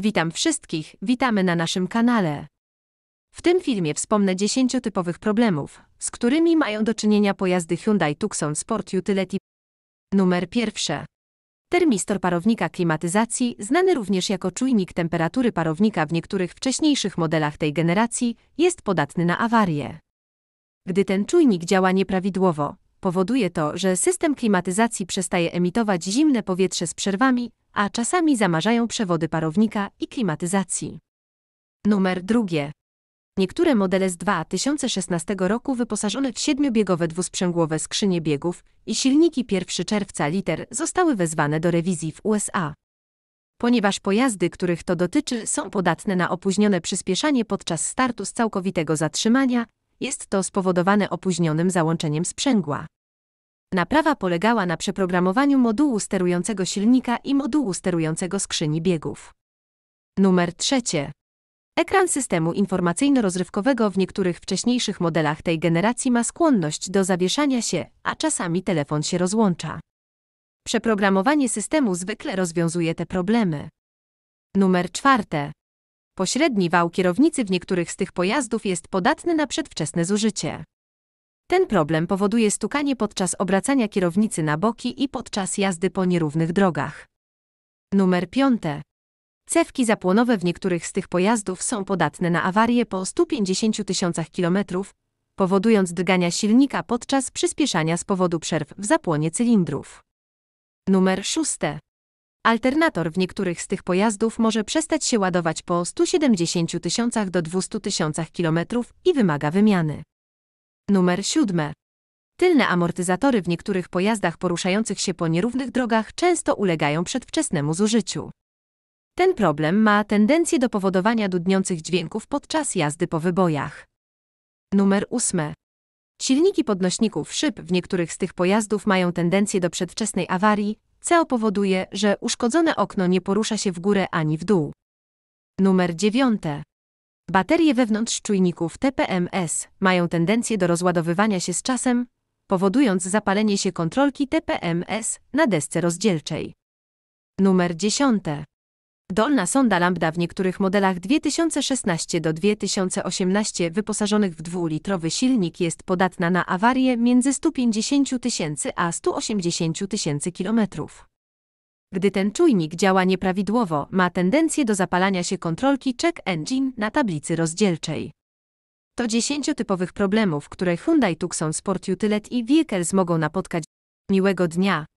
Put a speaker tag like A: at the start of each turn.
A: Witam wszystkich, witamy na naszym kanale. W tym filmie wspomnę 10 typowych problemów, z którymi mają do czynienia pojazdy Hyundai Tucson Sport Utility. Numer pierwszy. Termistor parownika klimatyzacji, znany również jako czujnik temperatury parownika w niektórych wcześniejszych modelach tej generacji, jest podatny na awarie. Gdy ten czujnik działa nieprawidłowo, powoduje to, że system klimatyzacji przestaje emitować zimne powietrze z przerwami, a czasami zamarzają przewody parownika i klimatyzacji. Numer drugie. Niektóre modele z 2016 roku wyposażone w siedmiobiegowe dwusprzęgłowe skrzynie biegów i silniki 1 czerwca liter zostały wezwane do rewizji w USA. Ponieważ pojazdy, których to dotyczy, są podatne na opóźnione przyspieszanie podczas startu z całkowitego zatrzymania, jest to spowodowane opóźnionym załączeniem sprzęgła. Naprawa polegała na przeprogramowaniu modułu sterującego silnika i modułu sterującego skrzyni biegów. Numer trzecie. Ekran systemu informacyjno-rozrywkowego w niektórych wcześniejszych modelach tej generacji ma skłonność do zawieszania się, a czasami telefon się rozłącza. Przeprogramowanie systemu zwykle rozwiązuje te problemy. Numer czwarte. Pośredni wał kierownicy w niektórych z tych pojazdów jest podatny na przedwczesne zużycie. Ten problem powoduje stukanie podczas obracania kierownicy na boki i podczas jazdy po nierównych drogach. Numer 5. Cewki zapłonowe w niektórych z tych pojazdów są podatne na awarie po 150 tysiącach kilometrów, powodując drgania silnika podczas przyspieszania z powodu przerw w zapłonie cylindrów. Numer 6. Alternator w niektórych z tych pojazdów może przestać się ładować po 170 tysiącach do 200 tysiącach kilometrów i wymaga wymiany. Numer 7. Tylne amortyzatory w niektórych pojazdach poruszających się po nierównych drogach często ulegają przedwczesnemu zużyciu. Ten problem ma tendencję do powodowania dudniących dźwięków podczas jazdy po wybojach. Numer 8. Silniki podnośników szyb w niektórych z tych pojazdów mają tendencję do przedwczesnej awarii, co powoduje, że uszkodzone okno nie porusza się w górę ani w dół. Numer 9. Baterie wewnątrz czujników TPMS mają tendencję do rozładowywania się z czasem, powodując zapalenie się kontrolki TPMS na desce rozdzielczej. Numer 10. Dolna sonda lambda w niektórych modelach 2016 do 2018 wyposażonych w dwulitrowy silnik jest podatna na awarie między 150 tysięcy a 180 tysięcy kilometrów. Gdy ten czujnik działa nieprawidłowo, ma tendencję do zapalania się kontrolki check engine na tablicy rozdzielczej. To 10 typowych problemów, które Hyundai Tucson Sport Utility i Vehicles mogą napotkać miłego dnia.